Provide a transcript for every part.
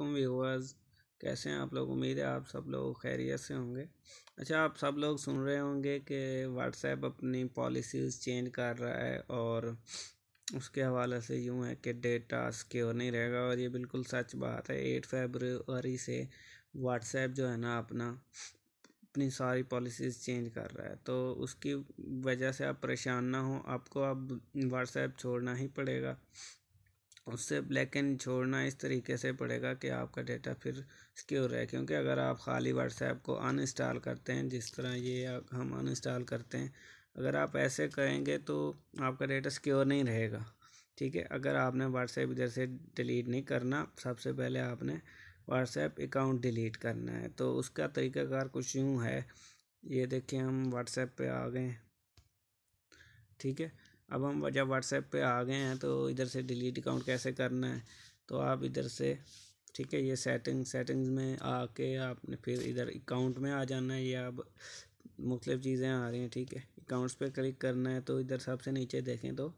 वालेकुम व्यूवर्स कैसे हैं आप लोग उम्मीद है आप सब लोग खैरियत से होंगे अच्छा आप सब लोग सुन रहे होंगे कि व्हाट्सएप अपनी पॉलिसीज़ चेंज कर रहा है और उसके हवाले से यूँ है कि डेटा सिक्योर नहीं रहेगा और ये बिल्कुल सच बात है एट फेबररी से व्हाट्सएप जो है ना अपना अपनी सारी पॉलिसीज़ चेंज कर रहा है तो उसकी वजह से आप परेशान ना हो आपको अब व्हाट्सएप छोड़ना ही पड़ेगा उससे ब्लैक एंड छोड़ना इस तरीके से पड़ेगा कि आपका डेटा फिर सिक्योर है क्योंकि अगर आप खाली व्हाट्सएप को अनइंस्टॉल करते हैं जिस तरह ये हम अनइंस्टॉल करते हैं अगर आप ऐसे करेंगे तो आपका डेटा सिक्योर नहीं रहेगा ठीक है अगर आपने व्हाट्सएप इधर से डिलीट नहीं करना सबसे पहले आपने व्हाट्सएप अकाउंट डिलीट करना है तो उसका तरीकाकार कुछ यूँ है ये देखिए हम व्हाट्सएप पर आ गए ठीक है अब हम जब व्हाट्सएप पे आ गए हैं तो इधर से डिलीट अकाउंट कैसे करना है तो आप इधर से ठीक है ये सेटिंग सेटिंग्स में आके आपने फिर इधर अकाउंट में आ जाना है या अब मुख्तु चीज़ें आ रही हैं ठीक है अकाउंट्स पे क्लिक करना है तो इधर सबसे नीचे देखें तो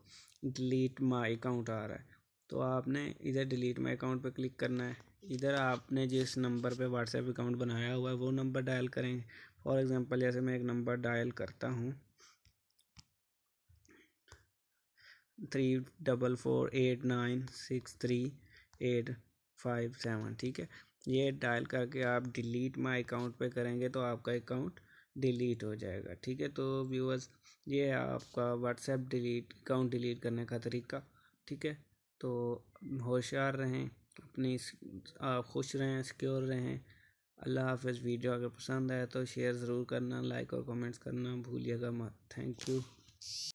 डिलीट माई अकाउंट आ रहा है तो आपने इधर डिलीट माई अकाउंट पे क्लिक करना है इधर आपने जिस नंबर पे व्हाट्सएप अकाउंट बनाया हुआ है वो नंबर डायल करेंगे फॉर एग्ज़ाम्पल जैसे मैं एक नंबर डायल करता हूँ three double four eight nine six three eight five seven ठीक है ये डायल करके आप डिलीट माय अकाउंट पे करेंगे तो आपका अकाउंट डिलीट हो जाएगा ठीक है तो व्यूअर्स ये है आपका व्हाट्सएप डिलीट अकाउंट डिलीट करने का तरीका ठीक है तो होशियार रहें अपनी आप खुश रहें सिक्योर रहें अल्लाह हाफिज़ वीडियो अगर पसंद आया तो शेयर ज़रूर करना लाइक और कमेंट्स करना भूलिएगा मत थैंक यू